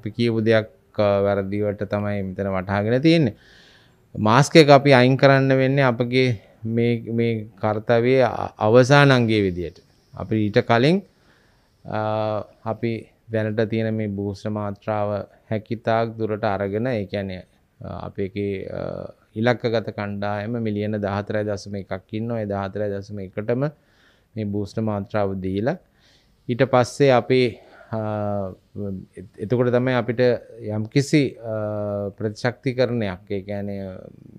අපි කියපු දෙයක් වැරදිවට තමයි මෙතන වටහාගෙන තියෙන්නේ. මාස්ක එක අපි අයින් කරන්න වෙන්නේ අපගේ මේ මේ කාර්යයේ අවසාන අංගයේ විදියට. අපි ඊට කලින් අපි දැනට තියෙන මේ බූස්ටර් මාත්‍රාව හැකිතාක් දුරට අරගෙන ඒ කියන්නේ අපේකේ ඉලක්කගත කණ්ඩායම මිලියන 14.1ක් ඉන්නවා. ඒ 14.1කටම මේ බූස්ටර් මාත්‍රාව දීලා ඊට පස්සේ අපේ එතකොට තමයි අපිට යම් කිසි ප්‍රතිශක්ති කරණයක් ඒ ගැන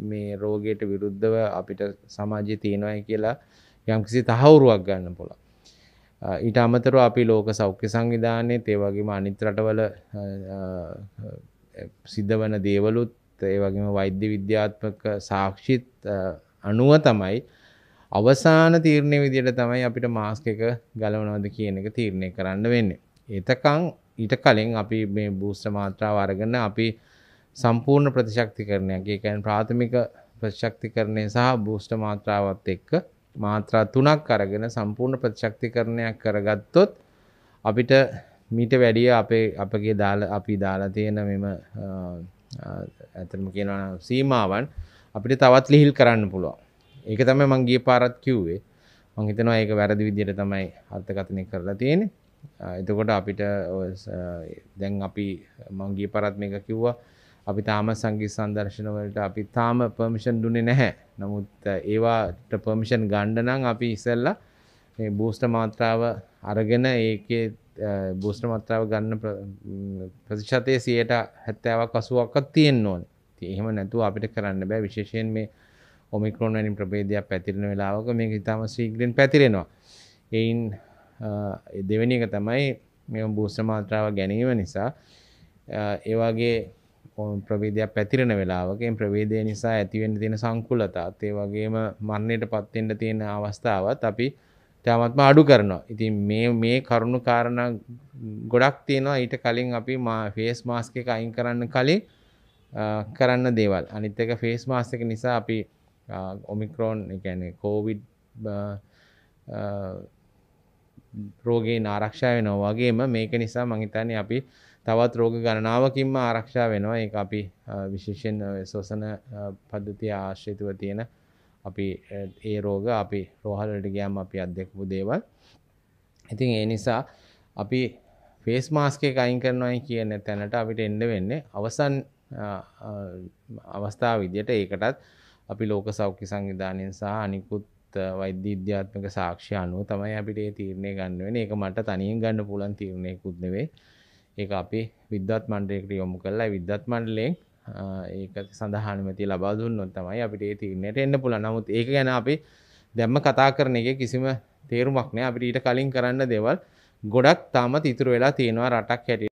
මේ රෝගයට විරුද්ධව අපිට සමාජය තියෙනවයි කියලා යම් කිසි තහවුරුවක් ගන්න පුළ. ඊට අමතර අපි ලෝක සෞඛ්‍ය සංවිධානය ඒවගේම අනිත්‍රටවල සිද්ධ වන දේවලුත් ඒ වගේම වෛද්‍ය විද්‍යාත්මක සාක්ෂිත් අනුව තමයි අවසාන තීරණය විදියට තමයි අපිට මාස්ක එක ගලවනවද කියන එක තීරණය කරන්න වෙන්නේ. එතකං ඊට කලින් අපි මේ බූස්ට මාත්‍රාව අරගන්න අපි සම්පූර්ණ ප්‍රතිශක්තිකරණයක් ඒ කියන්නේ ප්‍රාථමික ප්‍රතිශක්තිකරණය සහ බූස්ට මාත්‍රාවත් එක්ක මාත්‍රා තුනක් අරගෙන සම්පූර්ණ ප්‍රතිශක්තිකරණයක් කරගත්තොත් අපිට මීට වැඩිය අපේ අපගේ දාල අපි දාලා තියෙන මෙම ඇතම කියනවා සීමාවන් අපිට තවත් ලිහිල් කරන්න පුළුවන්. ඒක තමයි මං ගිය පාරත් කිව්වේ. මං හිතනවා ඒක වැරදි විදිහට තමයි අර්ථකථනය කරලා තියෙන්නේ. එතකොට අපිට දැන් අපි මංගේ පරත් මේක කිව්වා අපි තාම සංගී සංදර්ශනවලට අපි තාම පර්මිෂන් දුන්නේ නැහැ නමුත් ඒවාට පර්මිෂන් ගණ්ඩනං අපි ඉසල්ල බූස්ට මාත්‍රාව අරගෙන ඒකේ බූස්ට මත්‍රාව ගන්න ප්‍රතිශතය සියයට හැත්තෑවක් අසුවක්කත් තියෙන් ඕන එහෙම නැතු අපිට කරන්න බෑ විශේෂයෙන් මේ ඔමිකරෝන් වැනි ප්‍රබේදයක් පැතිරෙන වෙලාවක මේ ඉතාම සීග්‍රෙන් පැතිරෙනවා එයින් දෙවැනි එක තමයි මෙ බූස්ත්‍ර මාත්‍රාව ගැනීම නිසා ඒවාගේ ප්‍රවේදයක් පැතිරෙන වෙලාවකෙන් ප්‍රවේදය නිසා ඇතිවෙන්න තියෙන සංකුලතාත් ඒ වගේම මරණයට පත්වෙන්න තියෙන අවස්ථාවත් අපි තාමත්ම අඩු කරනවා. ඉතින් මේ මේ කරුණු කාරණා ගොඩක් තියෙනවා ඊට කලින් අපි ෆේස් මාස්ක් එක අයින් කරන්න කලින් කරන්න දේවල්. අනිත් එක ෆේස් මාස්ක් එක නිසා අපි ඔමික්‍රෝන් ඒ කියන්නේ කොවිඩ් රෝගයෙන් ආරක්ෂා වෙනවා වගේම මේක නිසා මං හිතන්නේ අපි තවත් රෝග ගණනාවකින්ම ආරක්ෂා වෙනවා ඒක අපි විශේෂයෙන් ශ්වසන පද්ධතිය ආශ්‍රිතව තියෙන අපි ඒ රෝග අපි රෝහල් වලට ගියාම අපි අත්දැකපු දේවල්. ඉතින් ඒ නිසා අපි ෆේස් මාස්ක් එක අයින් කරනවායි කියන තැනට අපිට එන්න වෙන්නේ අවසන් අවස්ථාව විදියට ඒකටත් අපි ලෝක සෞඛ්‍ය සංවිධානයෙන් සහ අනිකුත් වෛද්‍ය විද්‍යාත්මක සාක්ෂ්‍ය අනුව තමයි අපිට ඒ තීරණය ගන්න වෙන්නේ. ඒක මට තනියෙන් ගන්න පුළුවන් තීරණයකුත් නෙවෙයි. ඒක අපි විද්වත් මණ්ඩලයකට යොමු කරලා විද්වත් මණ්ඩලයෙන් ඒක සඳහා අනුමැතිය ලබා දුන්නොත් තමයි අපිට ඒ තීරණයට එන්න පුළුවන්. නමුත් ඒක ගැන අපි දැම්ම කතා කරන එකේ කිසිම තේරුමක් නැහැ. අපිට ඊට කලින් කරන්න දේවල් ගොඩක් තාමත් ඉතුරු වෙලා තියෙනවා රටක් හැටියට.